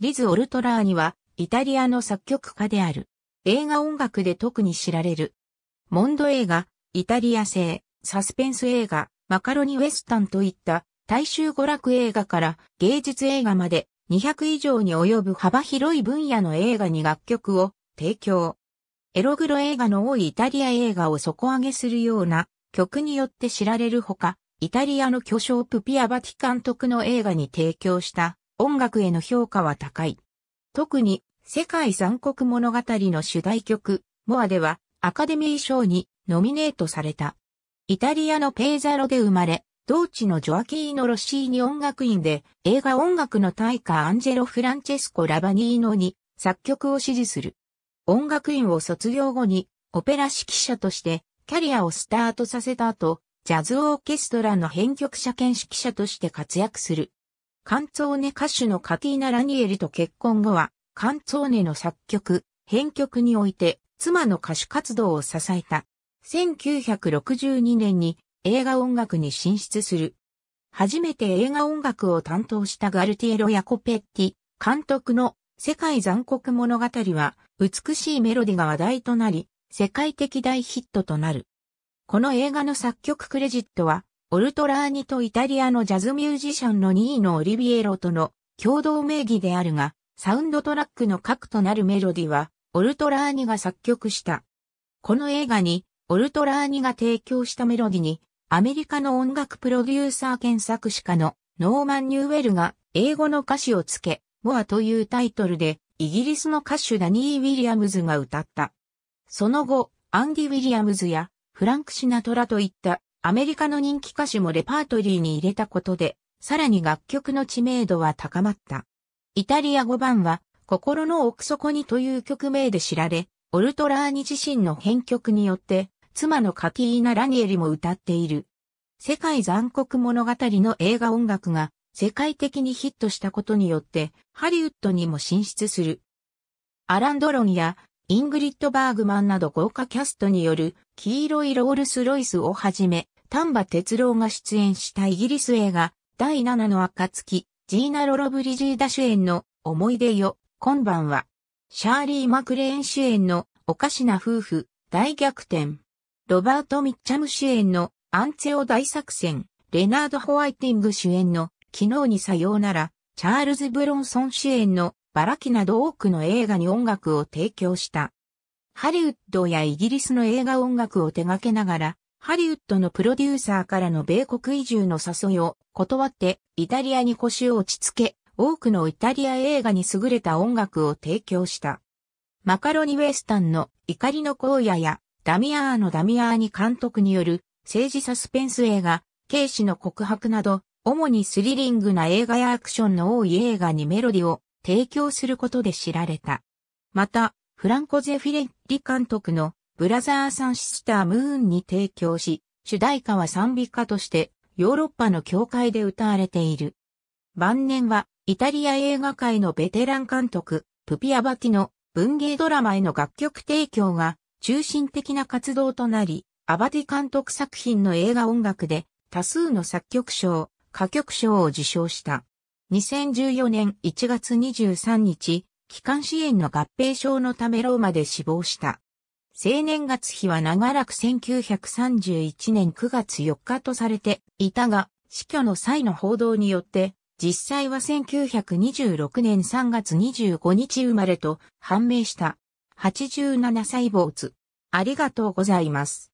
リズ・オルトラーニは、イタリアの作曲家である。映画音楽で特に知られる。モンド映画、イタリア製、サスペンス映画、マカロニウエスタンといった大衆娯楽映画から芸術映画まで200以上に及ぶ幅広い分野の映画に楽曲を提供。エログロ映画の多いイタリア映画を底上げするような曲によって知られるほか、イタリアの巨匠プピアバティ監督の映画に提供した音楽への評価は高い。特に、世界三国物語の主題曲、モアでは、アカデミー賞にノミネートされた。イタリアのペーザロで生まれ、同地のジョアキーノ・ロッシーニ音楽院で映画音楽の大家アンジェロ・フランチェスコ・ラバニーノに作曲を支持する。音楽院を卒業後にオペラ指揮者としてキャリアをスタートさせた後、ジャズオーケストラの編曲者兼指揮者として活躍する。カンツォーネ歌手のカティーナ・ラニエリと結婚後は、カンツォーネの作曲、編曲において、妻の歌手活動を支えた。1962年に映画音楽に進出する。初めて映画音楽を担当したガルティエロ・ヤコペッティ、監督の世界残酷物語は、美しいメロディが話題となり、世界的大ヒットとなる。この映画の作曲クレジットは、オルトラーニとイタリアのジャズミュージシャンの2位のオリビエロとの共同名義であるが、サウンドトラックの核となるメロディは、オルトラーニが作曲した。この映画に、オルトラーニが提供したメロディに、アメリカの音楽プロデューサー兼作詞家のノーマン・ニューウェルが英語の歌詞をつけ、モアというタイトルでイギリスの歌手ダニー・ウィリアムズが歌った。その後、アンディ・ウィリアムズやフランク・シナトラといったアメリカの人気歌手もレパートリーに入れたことで、さらに楽曲の知名度は高まった。イタリア語版は、心の奥底にという曲名で知られ、オルトラーニ自身の編曲によって、妻のカティーナ・ラニエリも歌っている。世界残酷物語の映画音楽が世界的にヒットしたことによって、ハリウッドにも進出する。アラン・ドロンやイングリッド・バーグマンなど豪華キャストによる黄色いロールス・ロイスをはじめ、丹波哲郎が出演したイギリス映画、第7の暁、ジーナ・ロロブリジーダ主演の思い出よ、今晩は、シャーリー・マクレーン主演のおかしな夫婦、大逆転。ロバート・ミッチャム主演のアンツェオ大作戦、レナード・ホワイティング主演の昨日にさようなら、チャールズ・ブロンソン主演のバラキなど多くの映画に音楽を提供した。ハリウッドやイギリスの映画音楽を手掛けながら、ハリウッドのプロデューサーからの米国移住の誘いを断ってイタリアに腰を落ち着け、多くのイタリア映画に優れた音楽を提供した。マカロニウェスタンの怒りの荒野やダミアーのダミアーニ監督による政治サスペンス映画、警視の告白など、主にスリリングな映画やアクションの多い映画にメロディを提供することで知られた。また、フランコ・ゼフィレッリ監督のブラザー・サンシスター・ムーンに提供し、主題歌は賛美歌としてヨーロッパの教会で歌われている。晩年はイタリア映画界のベテラン監督、プピアバティの文芸ドラマへの楽曲提供が中心的な活動となり、アバティ監督作品の映画音楽で多数の作曲賞、歌曲賞を受賞した。2014年1月23日、機関支援の合併症のためローマで死亡した。青年月日は長らく1931年9月4日とされていたが、死去の際の報道によって、実際は1926年3月25日生まれと判明した。87歳坊主。ありがとうございます。